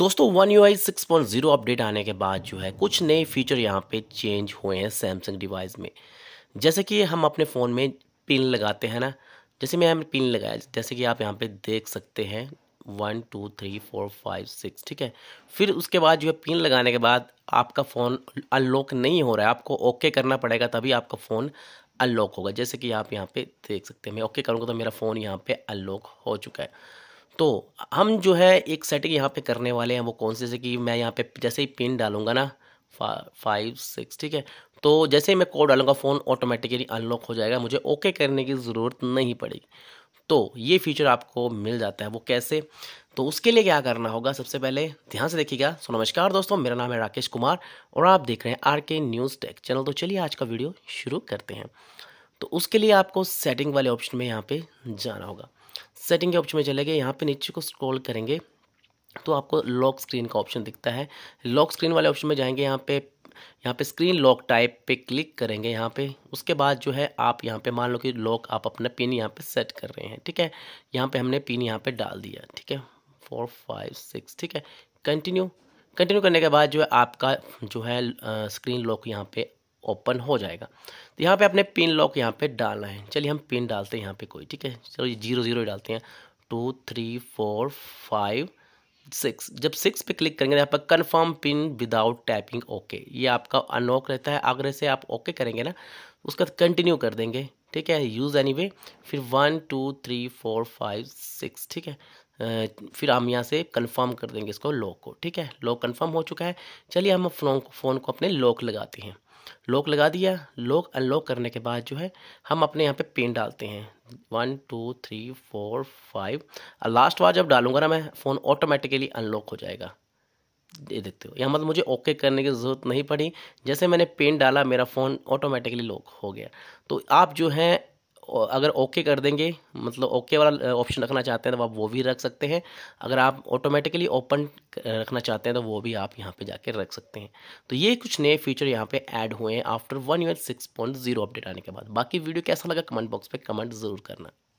दोस्तों one U I six point zero update आने के बाद जो है कुछ नए फीचर यहाँ पे चेंज हुए हैं सैमसंग डिवाइस में जैसे कि हम अपने फ़ोन में पिन लगाते हैं ना जैसे मैं हमने पिन लगाया जैसे कि आप यहाँ पे देख सकते हैं one two three four five six ठीक है फिर उसके बाद जो है पिन लगाने के बाद आपका फ़ोन अनलॉक नहीं हो रहा है आपको ओके करना पड़ेगा तभी आपका फ़ोन अनलॉक होगा जैसे कि आप यहाँ पर देख सकते हैं मैं ओके करूँगा तो मेरा फ़ोन यहाँ पर अनलॉक हो चुका है तो हम जो है एक सेटिंग यहाँ पे करने वाले हैं वो कौन से से कि मैं यहाँ पे जैसे ही पिन डालूंगा ना फाइव सिक्स ठीक है तो जैसे ही मैं कोड डालूंगा फ़ोन ऑटोमेटिकली अनलॉक हो जाएगा मुझे ओके करने की ज़रूरत नहीं पड़ेगी तो ये फीचर आपको मिल जाता है वो कैसे तो उसके लिए क्या करना होगा सबसे पहले ध्यान से देखिएगा सो नमस्कार दोस्तों मेरा नाम है राकेश कुमार और आप देख रहे हैं आर के न्यूज़ टेक चैनल तो चलिए आज का वीडियो शुरू करते हैं तो उसके लिए आपको सेटिंग वाले ऑप्शन में यहाँ पे जाना होगा सेटिंग के ऑप्शन में चले गए यहाँ पे नीचे को स्क्रॉल करेंगे तो आपको लॉक स्क्रीन का ऑप्शन दिखता है लॉक स्क्रीन वाले ऑप्शन में जाएंगे यहाँ पे यहाँ पे स्क्रीन लॉक टाइप पे क्लिक करेंगे यहाँ पे उसके बाद जो है आप यहाँ पे मान लो कि लॉक आप अपना पिन यहाँ पे सेट कर रहे हैं ठीक है यहाँ पे हमने पिन यहाँ पे डाल दिया ठीक है फोर फाइव सिक्स ठीक है कंटिन्यू कंटिन्यू करने के बाद जो है आपका जो है स्क्रीन लॉक यहाँ पे ओपन हो जाएगा तो यहाँ पे आपने पिन लॉक यहाँ पे डालना है चलिए हम पिन डालते हैं यहाँ पे कोई ठीक है चलो ये जीरो जीरो डालते हैं two three four five six जब सिक्स पे क्लिक करेंगे तो यहाँ पर confirm pin without tapping okay ये आपका अनलॉक रहता है आगरे से आप ओके okay करेंगे ना तो उसका कंटिन्यू कर देंगे ठीक है यूज़ एनी वे फिर one two three four five six ठीक है फिर हम यहाँ से कंफर्म कर देंगे इसको लॉक को ठीक है लॉक कंफर्म हो चुका है चलिए हम फोन फ़ोन को अपने लॉक लगाते हैं लॉक लगा दिया लॉक अनलॉक करने के बाद जो है हम अपने यहाँ पे पिन डालते हैं one two three four five last बार जब डालूंगा ना मैं फ़ोन ऑटोमेटिकली अनलॉक हो जाएगा दे देते हो यहाँ मतलब मुझे ओके करने की ज़रूरत नहीं पड़ी जैसे मैंने पिन डाला मेरा फ़ोन ऑटोमेटिकली लॉक हो गया तो आप जो है अगर ओके कर देंगे मतलब ओके वाला ऑप्शन रखना चाहते हैं तो आप वो भी रख सकते हैं अगर आप ऑटोमेटिकली ओपन रखना चाहते हैं तो वो भी आप यहाँ पे जाके रख सकते हैं तो ये कुछ नए फीचर यहाँ पे ऐड हुए हैं after one year six point zero update आने के बाद बाकी वीडियो कैसा लगा कमेंट बॉक्स पे कमेंट ज़रूर करना